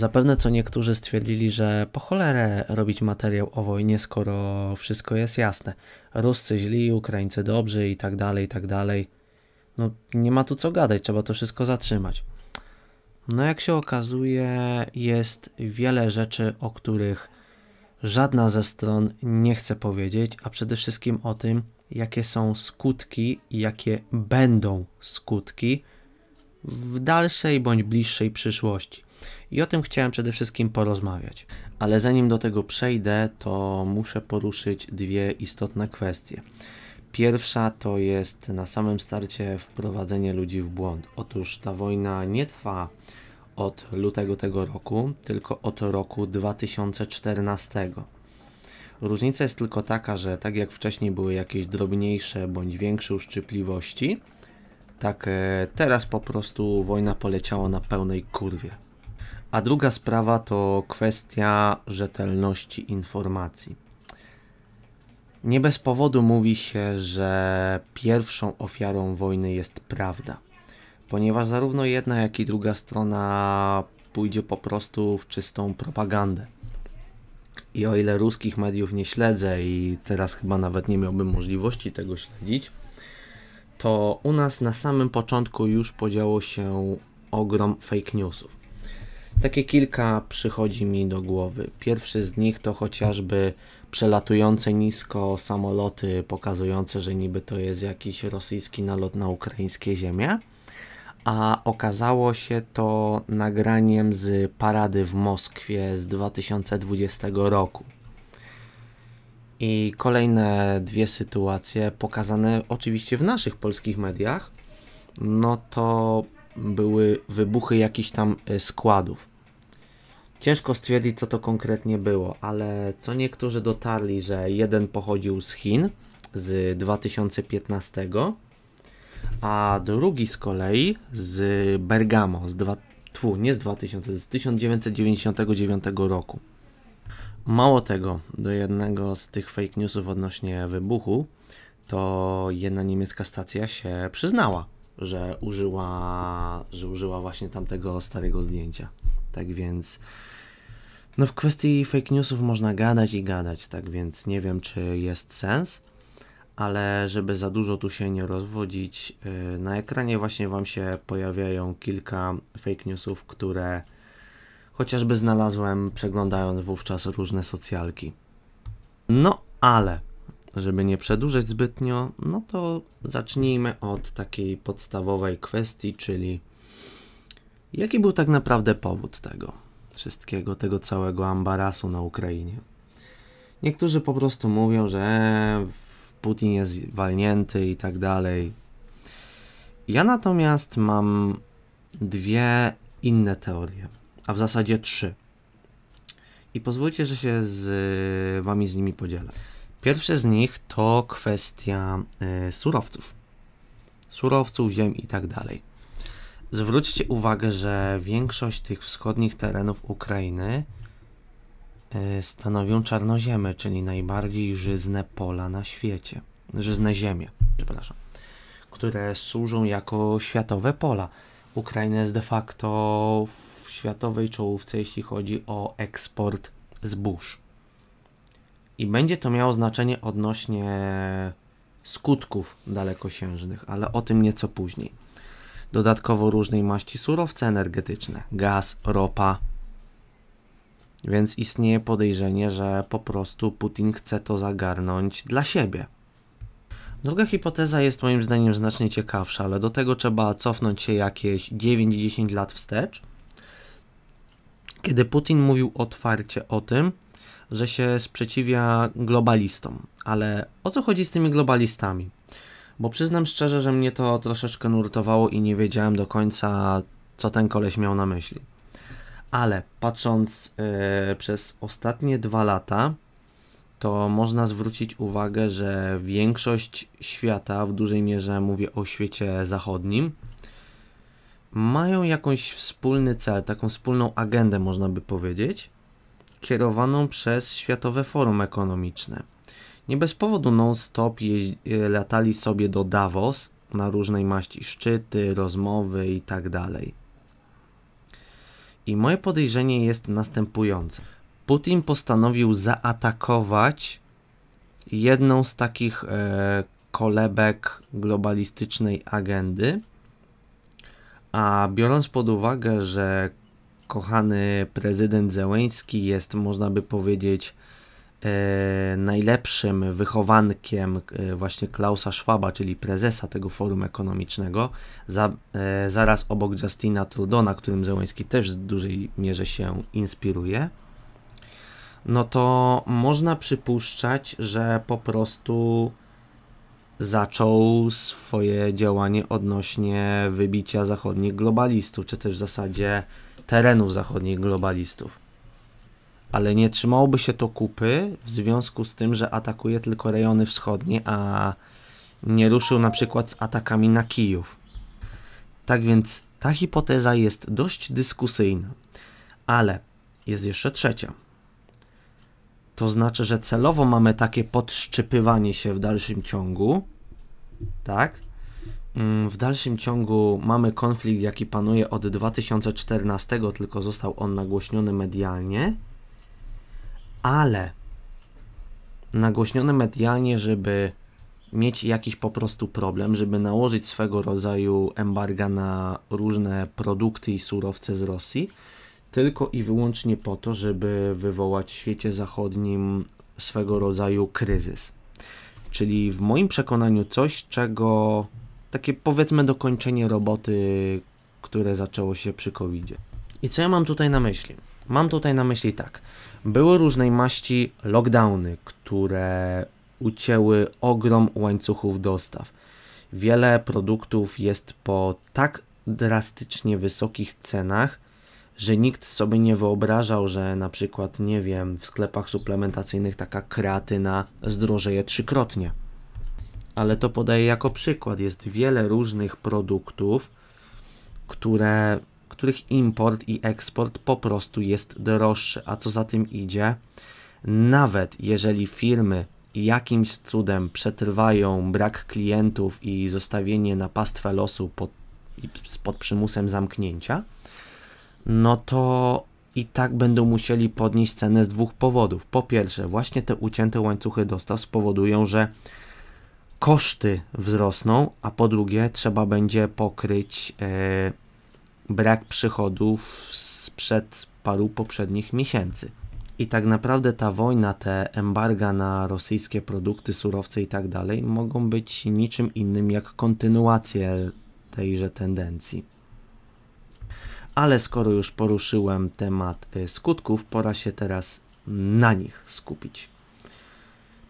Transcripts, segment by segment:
Zapewne co niektórzy stwierdzili, że po cholerę robić materiał o wojnie, skoro wszystko jest jasne. Ruscy źli, Ukraińcy dobrzy i tak dalej, i tak dalej. No nie ma tu co gadać, trzeba to wszystko zatrzymać. No jak się okazuje, jest wiele rzeczy, o których żadna ze stron nie chce powiedzieć, a przede wszystkim o tym, jakie są skutki i jakie będą skutki w dalszej bądź bliższej przyszłości. I o tym chciałem przede wszystkim porozmawiać. Ale zanim do tego przejdę, to muszę poruszyć dwie istotne kwestie. Pierwsza to jest na samym starcie wprowadzenie ludzi w błąd. Otóż ta wojna nie trwa od lutego tego roku, tylko od roku 2014. Różnica jest tylko taka, że tak jak wcześniej były jakieś drobniejsze bądź większe uszczypliwości, tak e, teraz po prostu wojna poleciała na pełnej kurwie. A druga sprawa to kwestia rzetelności informacji. Nie bez powodu mówi się, że pierwszą ofiarą wojny jest prawda, ponieważ zarówno jedna, jak i druga strona pójdzie po prostu w czystą propagandę. I o ile ruskich mediów nie śledzę i teraz chyba nawet nie miałbym możliwości tego śledzić, to u nas na samym początku już podziało się ogrom fake newsów. Takie kilka przychodzi mi do głowy. Pierwszy z nich to chociażby przelatujące nisko samoloty pokazujące, że niby to jest jakiś rosyjski nalot na ukraińskie ziemie, a okazało się to nagraniem z parady w Moskwie z 2020 roku. I kolejne dwie sytuacje pokazane oczywiście w naszych polskich mediach, no to były wybuchy jakichś tam e, składów. Ciężko stwierdzić, co to konkretnie było, ale co niektórzy dotarli, że jeden pochodził z Chin z 2015, a drugi z kolei z Bergamo z dwa, tfu, nie z 2000, z 1999 roku. Mało tego, do jednego z tych fake newsów odnośnie wybuchu, to jedna niemiecka stacja się przyznała, że użyła, że użyła właśnie tamtego starego zdjęcia. Tak więc no w kwestii fake newsów można gadać i gadać, tak więc nie wiem, czy jest sens, ale żeby za dużo tu się nie rozwodzić, y, na ekranie właśnie Wam się pojawiają kilka fake newsów, które chociażby znalazłem przeglądając wówczas różne socjalki. No ale, żeby nie przedłużać zbytnio, no to zacznijmy od takiej podstawowej kwestii, czyli jaki był tak naprawdę powód tego wszystkiego tego całego ambarasu na Ukrainie. Niektórzy po prostu mówią, że e, Putin jest walnięty i tak dalej. Ja natomiast mam dwie inne teorie, a w zasadzie trzy. I pozwólcie, że się z e, wami z nimi podzielę. Pierwsze z nich to kwestia e, surowców. Surowców, ziem i tak dalej zwróćcie uwagę, że większość tych wschodnich terenów Ukrainy e, stanowią czarnoziemy, czyli najbardziej żyzne pola na świecie. Żyzne ziemie, przepraszam, które służą jako światowe pola. Ukraina jest de facto w światowej czołówce, jeśli chodzi o eksport zbóż. I będzie to miało znaczenie odnośnie skutków dalekosiężnych, ale o tym nieco później dodatkowo różnej maści surowce energetyczne, gaz, ropa. Więc istnieje podejrzenie, że po prostu Putin chce to zagarnąć dla siebie. Druga hipoteza jest moim zdaniem znacznie ciekawsza, ale do tego trzeba cofnąć się jakieś 9-10 lat wstecz, kiedy Putin mówił otwarcie o tym, że się sprzeciwia globalistom. Ale o co chodzi z tymi globalistami? Bo przyznam szczerze, że mnie to troszeczkę nurtowało i nie wiedziałem do końca, co ten koleś miał na myśli. Ale patrząc e, przez ostatnie dwa lata, to można zwrócić uwagę, że większość świata, w dużej mierze mówię o świecie zachodnim, mają jakąś wspólny cel, taką wspólną agendę, można by powiedzieć, kierowaną przez Światowe Forum Ekonomiczne. Nie bez powodu non-stop e, latali sobie do Davos na różnej maści szczyty, rozmowy itd. Tak I moje podejrzenie jest następujące. Putin postanowił zaatakować jedną z takich e, kolebek globalistycznej agendy, a biorąc pod uwagę, że kochany prezydent Zełęński jest, można by powiedzieć, E, najlepszym wychowankiem e, właśnie Klausa Schwaba, czyli prezesa tego forum ekonomicznego, za, e, zaraz obok Justina Trudona, którym Zełański też w dużej mierze się inspiruje, no to można przypuszczać, że po prostu zaczął swoje działanie odnośnie wybicia zachodnich globalistów, czy też w zasadzie terenów zachodnich globalistów ale nie trzymałoby się to kupy w związku z tym, że atakuje tylko rejony wschodnie, a nie ruszył na przykład z atakami na Kijów. Tak więc ta hipoteza jest dość dyskusyjna, ale jest jeszcze trzecia. To znaczy, że celowo mamy takie podszczypywanie się w dalszym ciągu, tak? Mm, w dalszym ciągu mamy konflikt, jaki panuje od 2014, tylko został on nagłośniony medialnie ale nagłośnione medialnie, żeby mieć jakiś po prostu problem, żeby nałożyć swego rodzaju embarga na różne produkty i surowce z Rosji, tylko i wyłącznie po to, żeby wywołać w świecie zachodnim swego rodzaju kryzys. Czyli w moim przekonaniu coś, czego takie powiedzmy dokończenie roboty, które zaczęło się przy covid -zie. I co ja mam tutaj na myśli? Mam tutaj na myśli tak. Były różnej maści lockdowny, które ucięły ogrom łańcuchów dostaw. Wiele produktów jest po tak drastycznie wysokich cenach, że nikt sobie nie wyobrażał, że na przykład, nie wiem, w sklepach suplementacyjnych taka kreatyna zdrożeje trzykrotnie. Ale to podaję jako przykład. Jest wiele różnych produktów, które których import i eksport po prostu jest droższy, a co za tym idzie, nawet jeżeli firmy jakimś cudem przetrwają brak klientów i zostawienie na pastwę losu pod, pod przymusem zamknięcia, no to i tak będą musieli podnieść cenę z dwóch powodów. Po pierwsze, właśnie te ucięte łańcuchy dostaw spowodują, że koszty wzrosną, a po drugie, trzeba będzie pokryć. Yy, brak przychodów sprzed paru poprzednich miesięcy. I tak naprawdę ta wojna, te embarga na rosyjskie produkty, surowce i tak dalej mogą być niczym innym jak kontynuację tejże tendencji. Ale skoro już poruszyłem temat y, skutków, pora się teraz na nich skupić.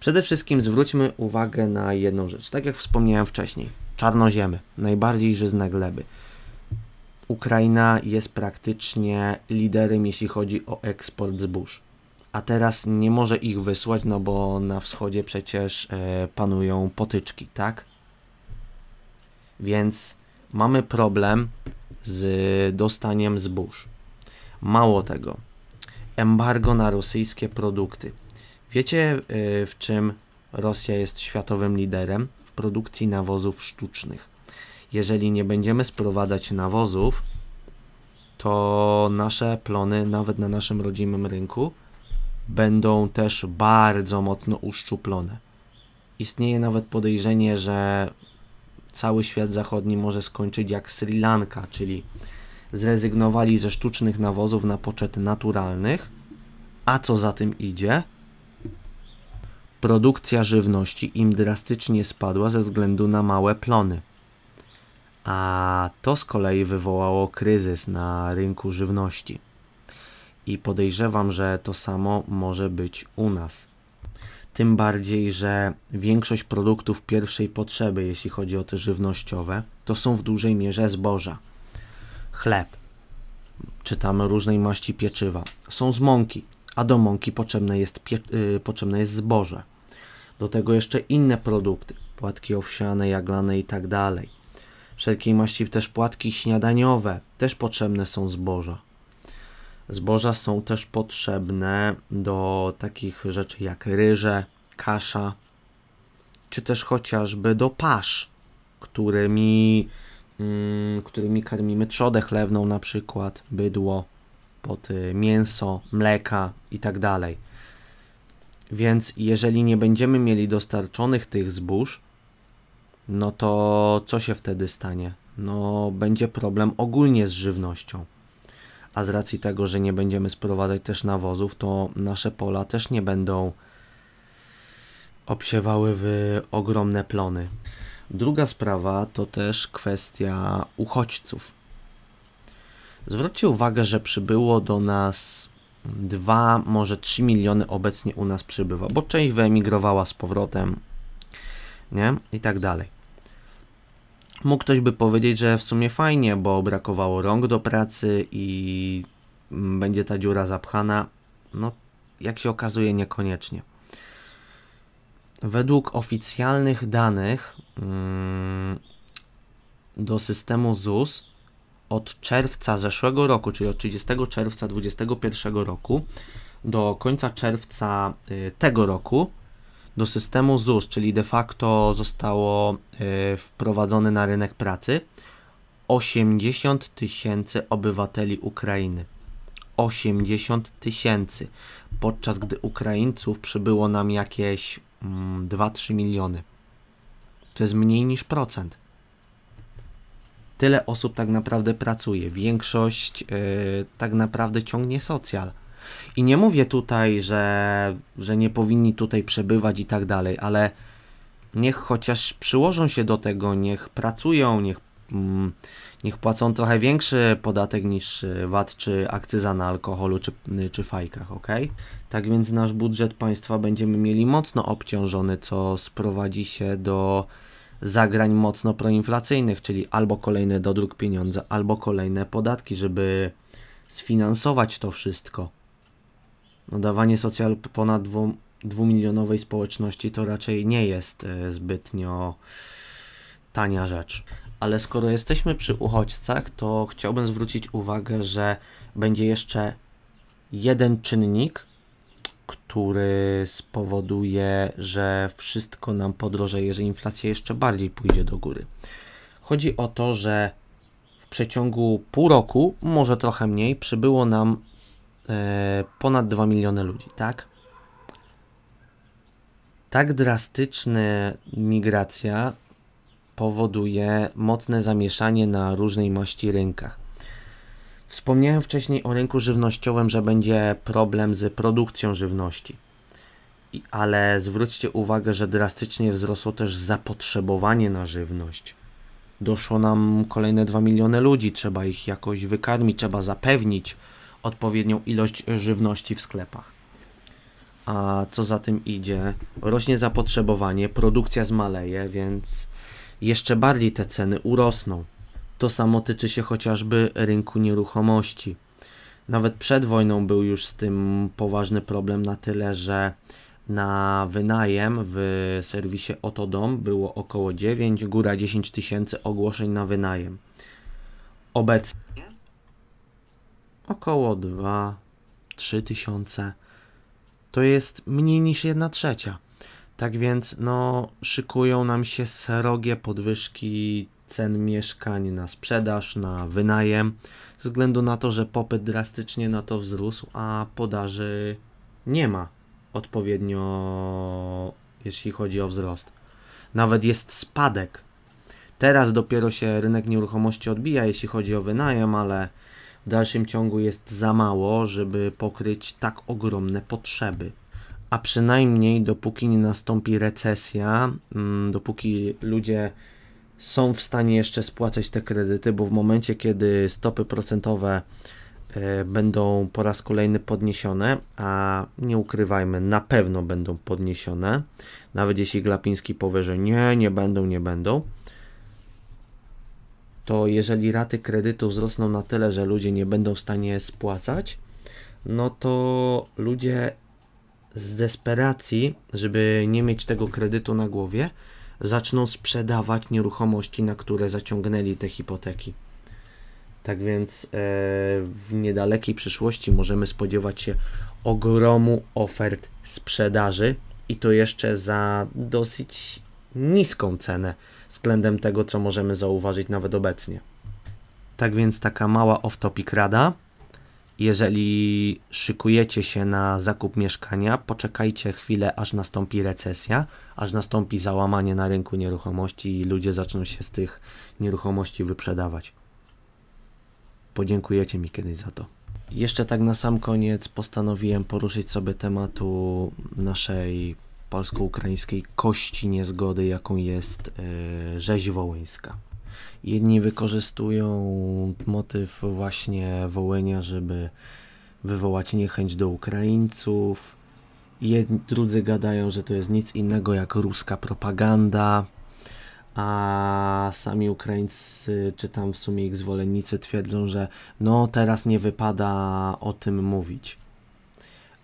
Przede wszystkim zwróćmy uwagę na jedną rzecz. Tak jak wspomniałem wcześniej, czarnoziemy, najbardziej żyzne gleby. Ukraina jest praktycznie liderem, jeśli chodzi o eksport zbóż. A teraz nie może ich wysłać, no bo na wschodzie przecież e, panują potyczki, tak? Więc mamy problem z dostaniem zbóż. Mało tego, embargo na rosyjskie produkty. Wiecie, e, w czym Rosja jest światowym liderem? W produkcji nawozów sztucznych jeżeli nie będziemy sprowadzać nawozów, to nasze plony, nawet na naszym rodzimym rynku, będą też bardzo mocno uszczuplone. Istnieje nawet podejrzenie, że cały świat zachodni może skończyć jak Sri Lanka, czyli zrezygnowali ze sztucznych nawozów na poczet naturalnych, a co za tym idzie? Produkcja żywności im drastycznie spadła ze względu na małe plony a to z kolei wywołało kryzys na rynku żywności. I podejrzewam, że to samo może być u nas. Tym bardziej, że większość produktów pierwszej potrzeby, jeśli chodzi o te żywnościowe, to są w dużej mierze zboża. Chleb, czy tam różnej maści pieczywa, są z mąki, a do mąki potrzebne jest, yy, potrzebne jest zboże. Do tego jeszcze inne produkty, płatki owsiane, jaglane i tak dalej wszelkiej maści też płatki śniadaniowe, też potrzebne są zboża. Zboża są też potrzebne do takich rzeczy jak ryże, kasza, czy też chociażby do pasz, którymi, mm, którymi karmimy trzodę chlewną na przykład, bydło, poty, mięso, mleka itd. Tak Więc jeżeli nie będziemy mieli dostarczonych tych zbóż, no to co się wtedy stanie? No, będzie problem ogólnie z żywnością. A z racji tego, że nie będziemy sprowadzać też nawozów, to nasze pola też nie będą obsiewały w ogromne plony. Druga sprawa to też kwestia uchodźców. Zwróćcie uwagę, że przybyło do nas 2, może 3 miliony obecnie u nas przybywa, bo część wyemigrowała z powrotem, nie? I tak dalej. Mógł ktoś by powiedzieć, że w sumie fajnie, bo brakowało rąk do pracy i mm, będzie ta dziura zapchana. No, jak się okazuje, niekoniecznie. Według oficjalnych danych mm, do systemu ZUS od czerwca zeszłego roku, czyli od 30 czerwca 2021 roku do końca czerwca y, tego roku, do systemu ZUS, czyli de facto zostało e, wprowadzone na rynek pracy 80 tysięcy obywateli Ukrainy. 80 tysięcy, podczas gdy Ukraińców przybyło nam jakieś 2-3 mm, miliony. To jest mniej niż procent. Tyle osób tak naprawdę pracuje. Większość yy, tak naprawdę ciągnie socjal. I nie mówię tutaj, że, że nie powinni tutaj przebywać i tak dalej, ale niech chociaż przyłożą się do tego, niech pracują, niech, mm, niech płacą trochę większy podatek niż y, VAT czy akcyza na alkoholu czy, y, czy fajkach, ok? Tak więc nasz budżet państwa będziemy mieli mocno obciążony, co sprowadzi się do zagrań mocno proinflacyjnych, czyli albo kolejny dodruk pieniądza, albo kolejne podatki, żeby sfinansować to wszystko no, dawanie socjalu ponad dwu, dwumilionowej społeczności to raczej nie jest e, zbytnio tania rzecz. Ale skoro jesteśmy przy uchodźcach, to chciałbym zwrócić uwagę, że będzie jeszcze jeden czynnik, który spowoduje, że wszystko nam podrożeje, że inflacja jeszcze bardziej pójdzie do góry. Chodzi o to, że w przeciągu pół roku, może trochę mniej, przybyło nam E, ponad 2 miliony ludzi, tak? Tak drastyczna migracja powoduje mocne zamieszanie na różnej maści rynkach. Wspomniałem wcześniej o rynku żywnościowym, że będzie problem z produkcją żywności. ale zwróćcie uwagę, że drastycznie wzrosło też zapotrzebowanie na żywność. Doszło nam kolejne 2 miliony ludzi, trzeba ich jakoś wykarmić, trzeba zapewnić odpowiednią ilość żywności w sklepach. A co za tym idzie, rośnie zapotrzebowanie, produkcja zmaleje, więc jeszcze bardziej te ceny urosną. To samo tyczy się chociażby rynku nieruchomości. Nawet przed wojną był już z tym poważny problem na tyle, że na wynajem w serwisie Oto Dom było około 9, góra 10 tysięcy ogłoszeń na wynajem. Obecnie około 2-3 tysiące. To jest mniej niż 1 trzecia. Tak więc no, szykują nam się srogie podwyżki cen mieszkań na sprzedaż, na wynajem, ze względu na to, że popyt drastycznie na to wzrósł, a podaży nie ma odpowiednio, jeśli chodzi o wzrost. Nawet jest spadek. Teraz dopiero się rynek nieruchomości odbija, jeśli chodzi o wynajem, ale w dalszym ciągu jest za mało, żeby pokryć tak ogromne potrzeby. A przynajmniej dopóki nie nastąpi recesja, mm, dopóki ludzie są w stanie jeszcze spłacać te kredyty, bo w momencie, kiedy stopy procentowe e, będą po raz kolejny podniesione, a nie ukrywajmy, na pewno będą podniesione, nawet jeśli Glapiński powie, że nie, nie będą, nie będą, to jeżeli raty kredytu wzrosną na tyle, że ludzie nie będą w stanie spłacać, no to ludzie z desperacji, żeby nie mieć tego kredytu na głowie, zaczną sprzedawać nieruchomości, na które zaciągnęli te hipoteki. Tak więc e, w niedalekiej przyszłości możemy spodziewać się ogromu ofert sprzedaży i to jeszcze za dosyć niską cenę względem tego, co możemy zauważyć nawet obecnie. Tak więc taka mała off-topic rada. Jeżeli szykujecie się na zakup mieszkania, poczekajcie chwilę, aż nastąpi recesja, aż nastąpi załamanie na rynku nieruchomości i ludzie zaczną się z tych nieruchomości wyprzedawać. Podziękujecie mi kiedyś za to. Jeszcze tak na sam koniec postanowiłem poruszyć sobie tematu naszej polsko-ukraińskiej kości niezgody, jaką jest e, rzeź wołyńska. Jedni wykorzystują motyw właśnie wołenia, żeby wywołać niechęć do Ukraińców. Jedni, drudzy gadają, że to jest nic innego jak ruska propaganda, a sami Ukraińcy, czy tam w sumie ich zwolennicy twierdzą, że no teraz nie wypada o tym mówić.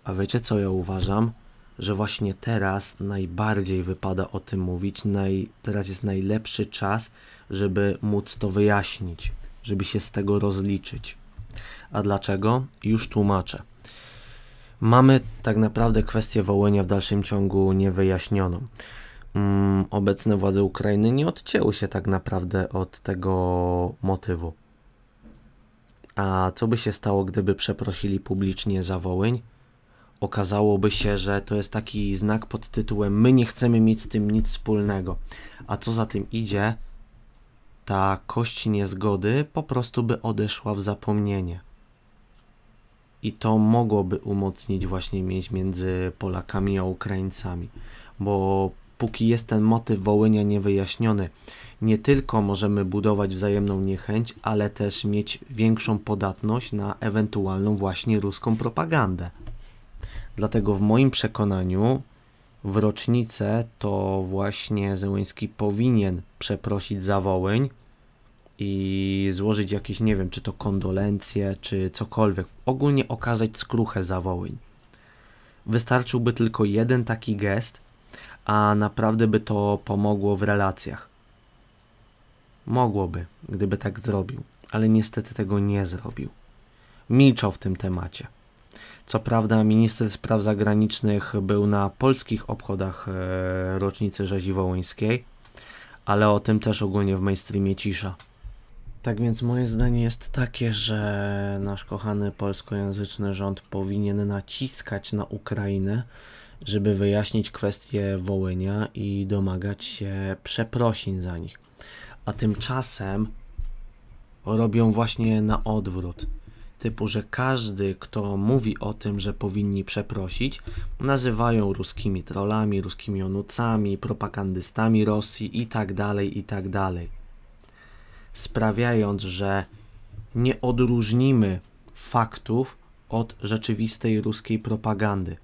A wiecie co ja uważam? że właśnie teraz najbardziej wypada o tym mówić, naj, teraz jest najlepszy czas, żeby móc to wyjaśnić, żeby się z tego rozliczyć. A dlaczego? Już tłumaczę. Mamy tak naprawdę kwestię wołenia w dalszym ciągu niewyjaśnioną. Mm, obecne władze Ukrainy nie odcięły się tak naprawdę od tego motywu. A co by się stało, gdyby przeprosili publicznie za Wołyń? okazałoby się, że to jest taki znak pod tytułem: My nie chcemy mieć z tym nic wspólnego. A co za tym idzie, ta kość niezgody po prostu by odeszła w zapomnienie. I to mogłoby umocnić właśnie mieć między Polakami a Ukraińcami, bo póki jest ten motyw Wołynia niewyjaśniony, nie tylko możemy budować wzajemną niechęć, ale też mieć większą podatność na ewentualną właśnie ruską propagandę. Dlatego w moim przekonaniu w rocznicę to właśnie Zełyński powinien przeprosić za Wołyń i złożyć jakieś, nie wiem, czy to kondolencje, czy cokolwiek. Ogólnie okazać skruchę za Wołyń. Wystarczyłby tylko jeden taki gest, a naprawdę by to pomogło w relacjach. Mogłoby, gdyby tak zrobił, ale niestety tego nie zrobił. Milczał w tym temacie. Co prawda minister spraw zagranicznych był na polskich obchodach e, rocznicy rzezi wołyńskiej, ale o tym też ogólnie w mainstreamie cisza. Tak więc moje zdanie jest takie, że nasz kochany polskojęzyczny rząd powinien naciskać na Ukrainę, żeby wyjaśnić kwestie Wołynia i domagać się przeprosin za nich. A tymczasem robią właśnie na odwrót typu, że każdy, kto mówi o tym, że powinni przeprosić, nazywają ruskimi trollami, ruskimi onucami, propagandystami Rosji i i tak dalej tak dalej, sprawiając, że nie odróżnimy faktów od rzeczywistej ruskiej propagandy,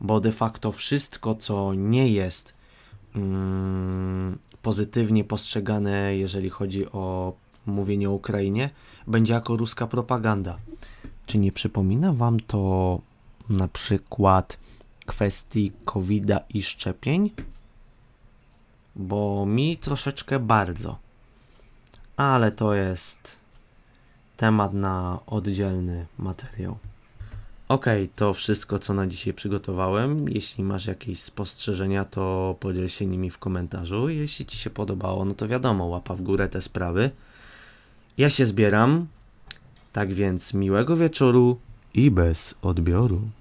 bo de facto wszystko, co nie jest mm, pozytywnie postrzegane, jeżeli chodzi o mówienie o Ukrainie będzie jako ruska propaganda. Czy nie przypomina Wam to na przykład kwestii covid i szczepień? Bo mi troszeczkę bardzo. Ale to jest temat na oddzielny materiał. Ok, to wszystko co na dzisiaj przygotowałem. Jeśli masz jakieś spostrzeżenia, to podziel się nimi w komentarzu. Jeśli Ci się podobało, no to wiadomo, łapa w górę te sprawy. Ja się zbieram. Tak więc miłego wieczoru i bez odbioru.